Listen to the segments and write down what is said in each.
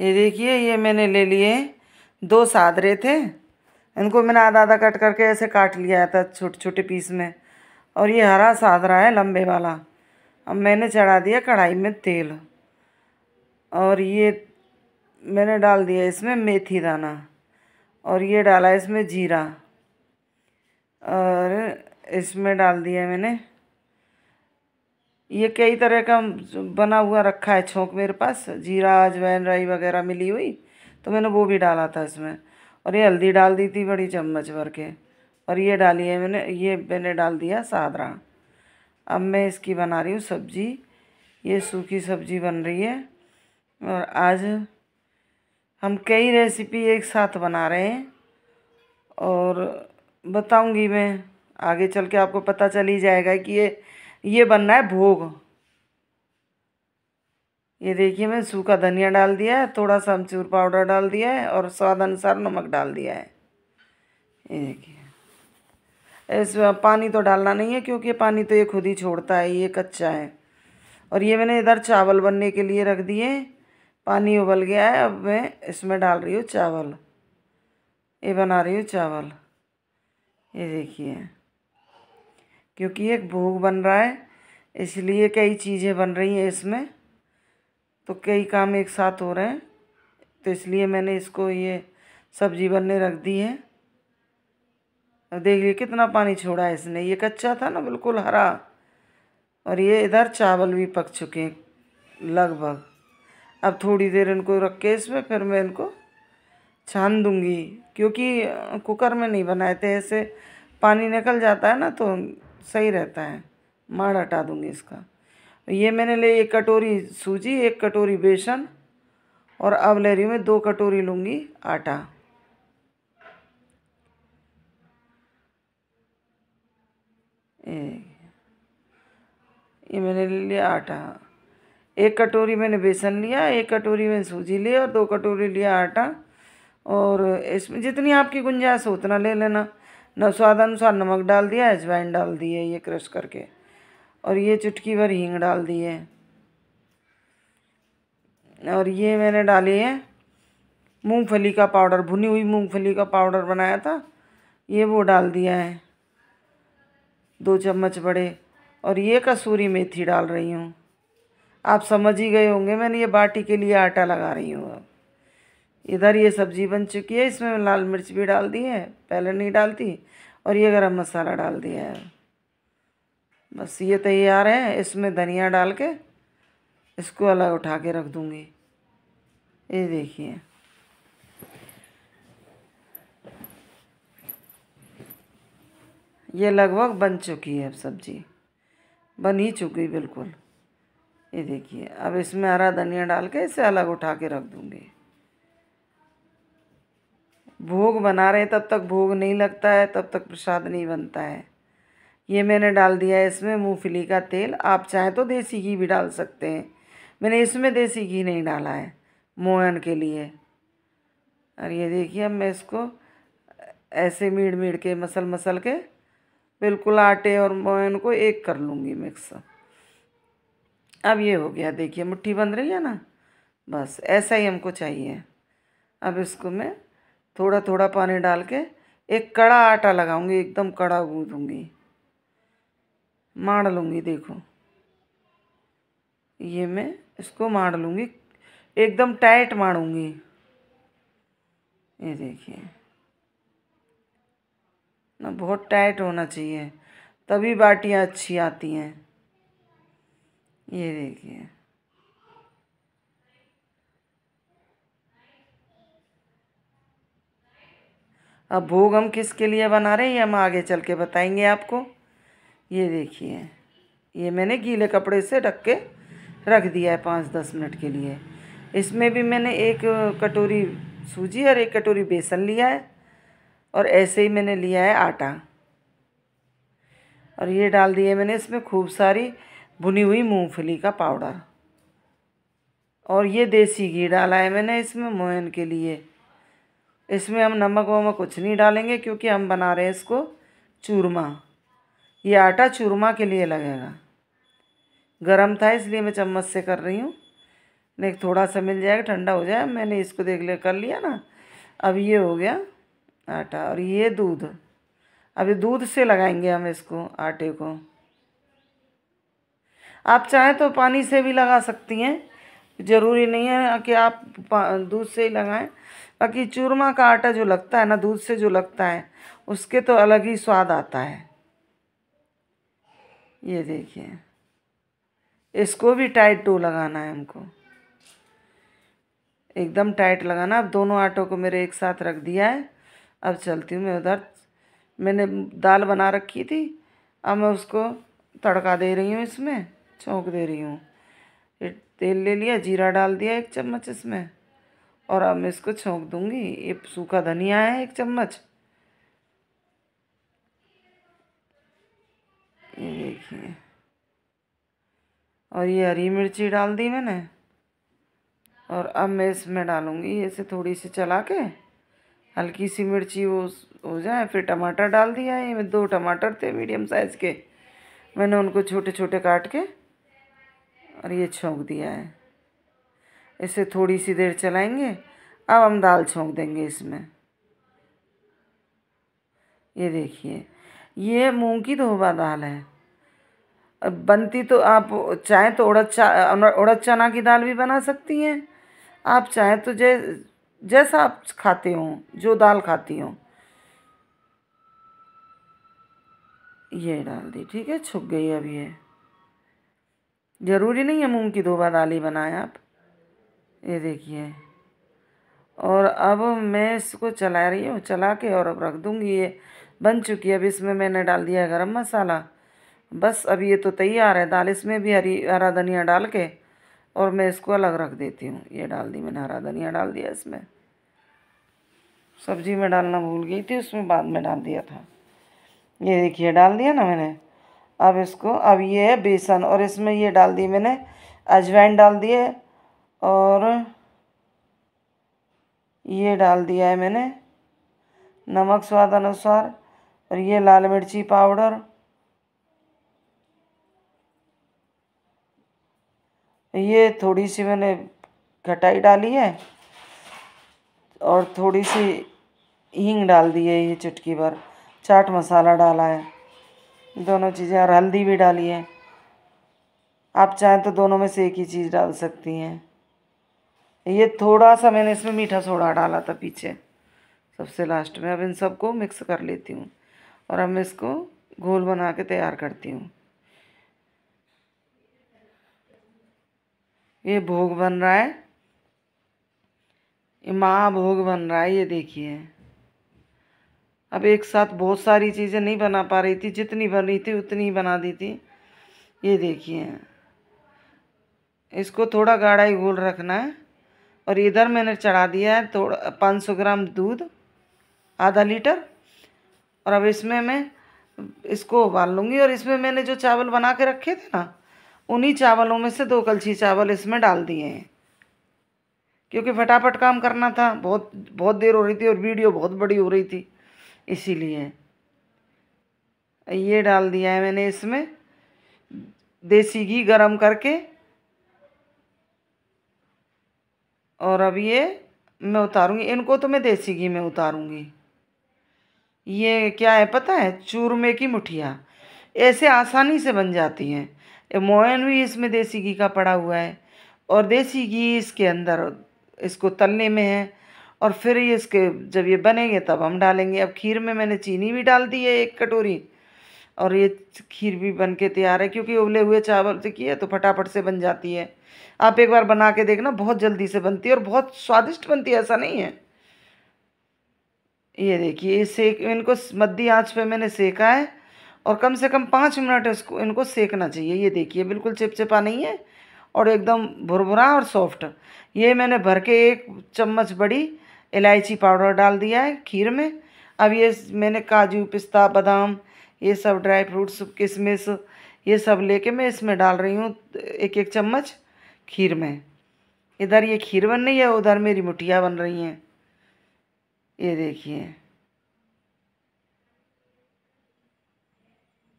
ये देखिए ये मैंने ले लिए दो सादरे थे इनको मैंने आधा आधा कट करके ऐसे काट लिया था छोटे छोटे पीस में और ये हरा सादरा है लंबे वाला अब मैंने चढ़ा दिया कढ़ाई में तेल और ये मैंने डाल दिया इसमें मेथी दाना और ये डाला इसमें जीरा और इसमें डाल दिया मैंने ये कई तरह का बना हुआ रखा है छोंक मेरे पास जीरा अजवैन राई वगैरह मिली हुई तो मैंने वो भी डाला था इसमें और ये हल्दी डाल दी थी बड़ी चम्मच भर के और ये डाली है मैंने ये मैंने डाल दिया सादरा अब मैं इसकी बना रही हूँ सब्जी ये सूखी सब्जी बन रही है और आज हम कई रेसिपी एक साथ बना रहे हैं और बताऊंगी मैं आगे चल के आपको पता चल ही जाएगा कि ये ये बनना है भोग ये देखिए मैंने सूखा धनिया डाल दिया है थोड़ा सा अमचूर पाउडर डाल दिया है और स्वाद अनुसार नमक डाल दिया है ये देखिए इस पानी तो डालना नहीं है क्योंकि पानी तो ये खुद ही छोड़ता है ये कच्चा है और ये मैंने इधर चावल बनने के लिए रख दिए पानी उबल गया है अब मैं इसमें डाल रही हूँ चावल ये बना रही हूँ चावल ये देखिए क्योंकि एक भोग बन रहा है इसलिए कई चीज़ें बन रही हैं इसमें तो कई काम एक साथ हो रहे हैं तो इसलिए मैंने इसको ये सब्जी बनने रख दी है अब देखिए कितना पानी छोड़ा है इसने ये कच्चा था ना बिल्कुल हरा और ये इधर चावल भी पक चुके हैं लगभग अब थोड़ी देर इनको रख के इसमें फिर मैं इनको छान दूंगी क्योंकि कुकर में नहीं बनाए थे ऐसे पानी निकल जाता है ना तो सही रहता है माड़ हटा दूँगी इसका ये मैंने ले एक कटोरी सूजी एक कटोरी बेसन और अब ले रही हूँ मैं दो कटोरी लूँगी आटा ये मैंने ले लिया आटा एक कटोरी मैंने बेसन लिया एक कटोरी मैंने सूजी ली और दो कटोरी लिया आटा और इसमें जितनी आपकी गुंजाइश हो उतना ले लेना न अनुसार नमक डाल दिया अजवाइन डाल दिए ये क्रश करके और ये चुटकी भर हींग डाल दी है और ये मैंने डाली है मूंगफली का पाउडर भुनी हुई मूंगफली का पाउडर बनाया था ये वो डाल दिया है दो चम्मच बड़े और ये कसूरी मेथी डाल रही हूँ आप समझ ही गए होंगे मैंने ये बाटी के लिए आटा लगा रही हूँ अब इधर ये सब्जी बन चुकी है इसमें लाल मिर्च भी डाल दी है पहले नहीं डालती और ये गरम मसाला डाल दिया है बस ये तैयार है इसमें धनिया डाल के इसको अलग उठा के रख दूँगी ये देखिए ये लगभग बन चुकी है अब सब्जी बन ही चुकी बिल्कुल ये देखिए अब इसमें हरा धनिया डाल के इसे अलग उठा के रख दूँगी भोग बना रहे तब तक भोग नहीं लगता है तब तक प्रसाद नहीं बनता है ये मैंने डाल दिया है इसमें मूंगफली का तेल आप चाहे तो देसी घी भी डाल सकते हैं मैंने इसमें देसी घी नहीं डाला है मोयन के लिए और ये देखिए अब मैं इसको ऐसे मीड़ मीड़ के मसल मसल के बिल्कुल आटे और मोयन को एक कर लूँगी मिक्स अब ये हो गया देखिए मुट्ठी बन रही है ना बस ऐसा ही हमको चाहिए अब इसको मैं थोड़ा थोड़ा पानी डाल के एक कड़ा आटा लगाऊंगी एकदम कड़ा गूंदूंगी माड़ लूँगी देखो ये मैं इसको माड़ लूँगी एकदम टाइट माड़ूँगी ये देखिए ना बहुत टाइट होना चाहिए तभी बाटियाँ अच्छी आती हैं ये देखिए अब भोग हम किसके लिए बना रहे हैं ये हम आगे चल के बताएंगे आपको ये देखिए ये मैंने गीले कपड़े से ढक के रख दिया है पाँच दस मिनट के लिए इसमें भी मैंने एक कटोरी सूजी और एक कटोरी बेसन लिया है और ऐसे ही मैंने लिया है आटा और ये डाल दिए मैंने इसमें खूब सारी भुनी हुई मूंगफली का पाउडर और ये देसी घी डाला है मैंने इसमें मोहन के लिए इसमें हम नमक वमक कुछ नहीं डालेंगे क्योंकि हम बना रहे हैं इसको चूरमा ये आटा चूरमा के लिए लगेगा गरम था इसलिए मैं चम्मच से कर रही हूँ नहीं थोड़ा सा मिल जाएगा ठंडा हो जाए मैंने इसको देख लिया कर लिया ना अब ये हो गया आटा और ये दूध अभी दूध से लगाएंगे हम इसको आटे को आप चाहें तो पानी से भी लगा सकती हैं ज़रूरी नहीं है कि आप दूध से ही लगाएं बाकी चूरमा का आटा जो लगता है ना दूध से जो लगता है उसके तो अलग ही स्वाद आता है ये देखिए इसको भी टाइट टू लगाना है हमको एकदम टाइट लगाना अब दोनों आटों को मेरे एक साथ रख दिया है अब चलती हूँ मैं उधर मैंने दाल बना रखी थी अब मैं उसको तड़का दे रही हूँ इसमें चौंक दे रही हूँ तेल ले लिया जीरा डाल दिया एक चम्मच इसमें और अब मैं इसको छोंक दूंगी ये सूखा धनिया है एक चम्मच ये देखिए और ये हरी मिर्ची डाल दी मैंने और अब मैं इसमें डालूँगी ऐसे थोड़ी सी चला के हल्की सी मिर्ची वो हो जाए फिर टमाटर डाल दिया ये दो टमाटर थे मीडियम साइज़ के मैंने उनको छोटे छोटे काट के और ये छोंक दिया है इसे थोड़ी सी देर चलाएंगे अब हम दाल छोंक देंगे इसमें ये देखिए ये मूंग की धोबा दाल है बनती तो आप चाहें तो उड़द चा उड़द चना की दाल भी बना सकती हैं आप चाहें तो जै जैसा आप खाते हो जो दाल खाती हो ये डाल दी ठीक है छुप गई अब ये ज़रूरी नहीं है मूंग की धोबा दाल ही बनाएं आप ये देखिए और अब मैं इसको चला रही हूँ चला के और अब रख दूँगी ये बन चुकी है अब इसमें मैंने डाल दिया है गरम मसाला बस अब ये तो तैयार है दाल इसमें भी हरी हरा धनिया डाल के और मैं इसको अलग रख देती हूँ ये डाल दी मैंने हरा धनिया डाल दिया इसमें सब्जी में डालना भूल गई थी उसमें बाद में डाल दिया था ये देखिए डाल दिया ना मैंने अब इसको अब ये है बेसन और इसमें ये डाल दी मैंने अजवाइन डाल दिए और ये डाल दिया है मैंने नमक स्वाद अनुसार और ये लाल मिर्ची पाउडर ये थोड़ी सी मैंने खटाई डाली है और थोड़ी सी हींग डाल दी है ये चुटकी भर चाट मसाला डाला है दोनों चीज़ें और हल्दी भी डाली है आप चाहें तो दोनों में से एक ही चीज़ डाल सकती हैं ये थोड़ा सा मैंने इसमें मीठा सोडा डाला था पीछे सबसे लास्ट में अब इन सबको मिक्स कर लेती हूँ और अब मैं इसको घोल बना के तैयार करती हूँ ये भोग बन रहा है ये माँ भोग बन रहा है ये देखिए अब एक साथ बहुत सारी चीज़ें नहीं बना पा रही थी जितनी बन रही थी उतनी ही बना दी थी ये देखिए इसको थोड़ा गाढ़ा ही घोल रखना है और इधर मैंने चढ़ा दिया है थोड़ा तो पाँच सौ ग्राम दूध आधा लीटर और अब इसमें मैं इसको उबाल लूँगी और इसमें मैंने जो चावल बना के रखे थे ना उन्हीं चावलों में से दो कलछी चावल इसमें डाल दिए हैं क्योंकि फटाफट काम करना था बहुत बहुत देर हो रही थी और वीडियो बहुत बड़ी हो रही थी इसीलिए ये डाल दिया है मैंने इसमें देसी घी गरम करके और अब ये मैं उतारूँगी इनको तो मैं देसी घी में उतारूँगी ये क्या है पता है चूरमे की मुठिया ऐसे आसानी से बन जाती हैं मोयन भी इसमें देसी घी का पड़ा हुआ है और देसी घी इसके अंदर इसको तलने में है और फिर ये इसके जब ये बनेंगे तब हम डालेंगे अब खीर में मैंने चीनी भी डाल दी है एक कटोरी और ये खीर भी बन के तैयार है क्योंकि उबले हुए चावल से किए तो फटाफट से बन जाती है आप एक बार बना के देखना बहुत जल्दी से बनती है और बहुत स्वादिष्ट बनती है ऐसा नहीं है ये देखिए ये सेक इनको मध्य आंच पे मैंने सेका है और कम से कम पाँच मिनट इसको इनको सेकना चाहिए ये देखिए बिल्कुल चिपचिपा नहीं है और एकदम भुरभुरा और सॉफ्ट ये मैंने भर के एक चम्मच बड़ी इलायची पाउडर डाल दिया है खीर में अब ये मैंने काजू पिस्ता बादाम ये सब ड्राई फ्रूट्स किशमिश ये सब लेके मैं इसमें डाल रही हूँ एक एक चम्मच खीर में इधर ये खीर बन रही है उधर मेरी मुठिया बन रही हैं ये देखिए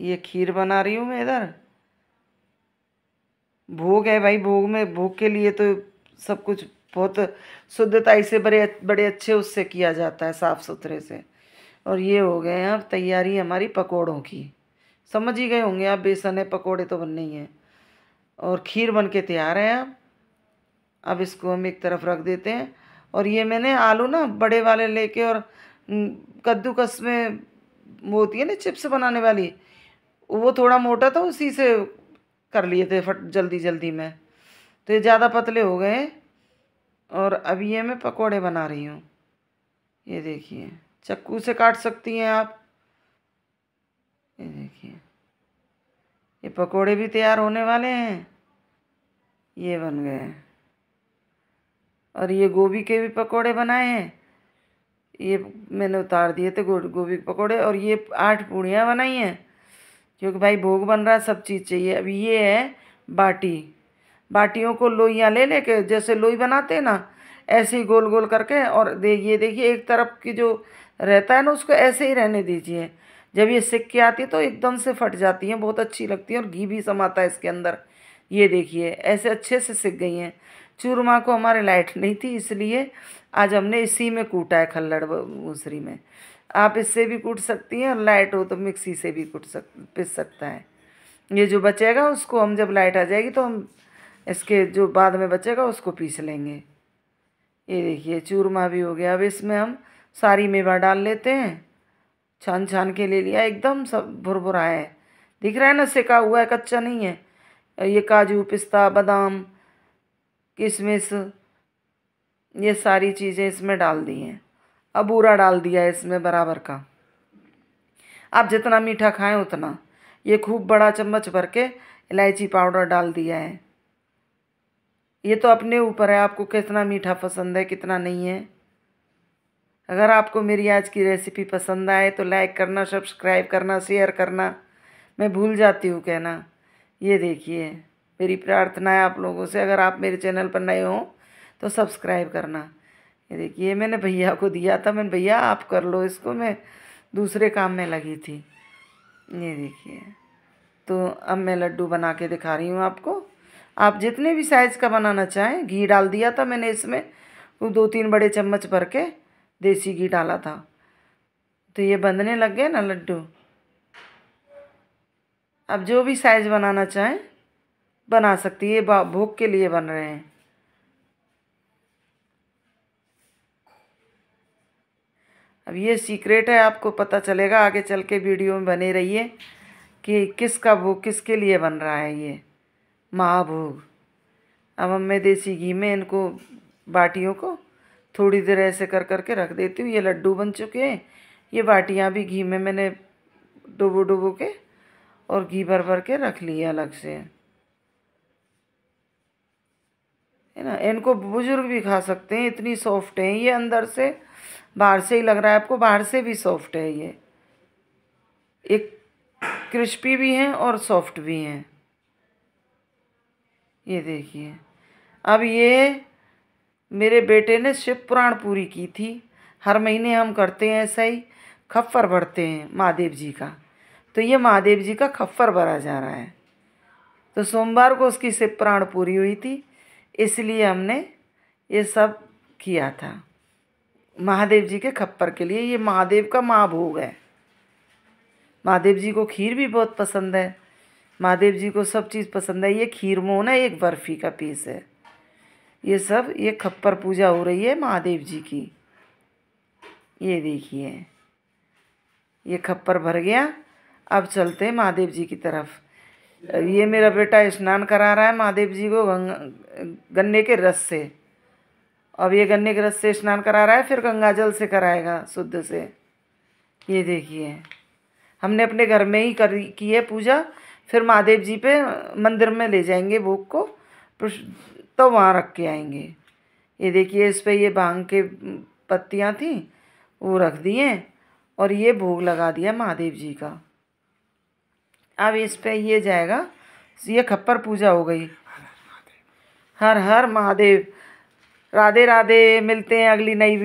ये खीर बना रही हूँ मैं इधर भोग है भाई भोग में भोग के लिए तो सब कुछ बहुत शुद्धता से बड़े बड़े अच्छे उससे किया जाता है साफ़ सुथरे से और ये हो गए हैं अब तैयारी हमारी पकौड़ों की समझ ही गए होंगे आप बेसन है पकौड़े तो बनने ही हैं और खीर बन के तैयार है अब अब इसको हम एक तरफ रख देते हैं और ये मैंने आलू ना बड़े वाले लेके और कद्दूकस में वो होती है ना चिप्स बनाने वाली वो थोड़ा मोटा था उसी से कर लिए थे फट जल्दी जल्दी में तो ये ज़्यादा पतले हो गए और अब ये मैं पकौड़े बना रही हूँ ये देखिए चक्कू से काट सकती हैं आप ये देखिए ये पकोड़े भी तैयार होने वाले हैं ये बन गए हैं और ये गोभी के भी पकोड़े बनाए हैं ये मैंने उतार दिए थे गोभी के पकोड़े और ये आठ पूड़ियाँ बनाई हैं क्योंकि भाई भोग बन रहा है सब चीज़ चाहिए अब ये है बाटी बाटियों को लोइयाँ ले लेके जैसे लोई बनाते हैं ना ऐसे ही गोल गोल करके और दे ये देखिए एक तरफ की जो रहता है ना उसको ऐसे ही रहने दीजिए जब ये सिक के आती है तो एकदम से फट जाती हैं बहुत अच्छी लगती हैं और घी भी समाता है इसके अंदर ये देखिए ऐसे अच्छे से सिक गई हैं चूरमा को हमारे लाइट नहीं थी इसलिए आज हमने इसी में कूटा है खल्लड़ मूसरी में आप इससे भी कूट सकती हैं और लाइट हो तो मिक्सी से भी कूट सक पिस सकता है ये जो बचेगा उसको हम जब लाइट आ जाएगी तो हम इसके जो बाद में बचेगा उसको पीस लेंगे ये देखिए चूरमा भी हो गया अब इसमें हम सारी मेवा डाल लेते हैं छान छान के ले लिया एकदम सब भुरभुरा है दिख रहा है ना सेका हुआ है कच्चा नहीं है ये काजू पिस्ता बादाम किशमिश ये सारी चीज़ें इसमें डाल दी हैं अब बूरा डाल दिया है इसमें बराबर का आप जितना मीठा खाएं उतना ये खूब बड़ा चम्मच भर के इलायची पाउडर डाल दिया है ये तो अपने ऊपर है आपको कितना मीठा पसंद है कितना नहीं है अगर आपको मेरी आज की रेसिपी पसंद आए तो लाइक करना सब्सक्राइब करना शेयर करना मैं भूल जाती हूँ कहना ये देखिए मेरी प्रार्थना है आप लोगों से अगर आप मेरे चैनल पर नए हों तो सब्सक्राइब करना ये देखिए मैंने भैया को दिया था मैंने भैया आप कर लो इसको मैं दूसरे काम में लगी थी ये देखिए तो अब मैं लड्डू बना के दिखा रही हूँ आपको आप जितने भी साइज़ का बनाना चाहें घी डाल दिया था मैंने इसमें वो दो तीन बड़े चम्मच भर के देसी घी डाला था तो ये बंधने लग गए ना लड्डू अब जो भी साइज़ बनाना चाहें बना सकती है भोग के लिए बन रहे हैं अब ये सीक्रेट है आपको पता चलेगा आगे चल के वीडियो में बने रहिए कि किसका भोग किसके लिए बन रहा है ये महाभोग अब हमें देसी घी में इनको बाटियों को थोड़ी देर ऐसे कर करके रख देती हूँ ये लड्डू बन चुके हैं ये बाटियाँ भी घी में मैंने डुबो डुबो के और घी भर भर के रख लिया अलग से है ना इनको बुजुर्ग भी खा सकते हैं इतनी सॉफ्ट है ये अंदर से बाहर से ही लग रहा है आपको बाहर से भी सॉफ्ट है ये एक क्रिस्पी भी हैं और सॉफ्ट भी हैं ये देखिए अब ये मेरे बेटे ने शिव पुराण पूरी की थी हर महीने हम करते हैं ऐसा ही खफ्फर भरते हैं महादेव जी का तो ये महादेव जी का खफ्फर भरा जा रहा है तो सोमवार को उसकी शिव पुराण पूरी हुई थी इसलिए हमने ये सब किया था महादेव जी के खप्पर के लिए ये महादेव का महाभोग है महादेव जी को खीर भी बहुत पसंद है महादेव जी को सब चीज़ पसंद है ये खीर मोहन है एक बर्फ़ी का पीस है ये सब ये खप्पर पूजा हो रही है महादेव जी की ये देखिए ये खप्पर भर गया अब चलते हैं महादेव जी की तरफ ये मेरा बेटा स्नान करा रहा है महादेव जी को गन्ने के रस से अब ये गन्ने के रस से स्नान करा रहा है फिर गंगा जल से कराएगा शुद्ध से ये देखिए हमने अपने घर में ही कर की है पूजा फिर महादेव जी पे मंदिर में ले जाएंगे भोग को तो वहाँ रख के आएंगे ये देखिए इस पर ये भांग के पत्तियाँ थी वो रख दिए और ये भोग लगा दिया महादेव जी का अब इस पर ये जाएगा ये खप्पर पूजा हो गई हर हर महादेव राधे राधे मिलते हैं अगली नई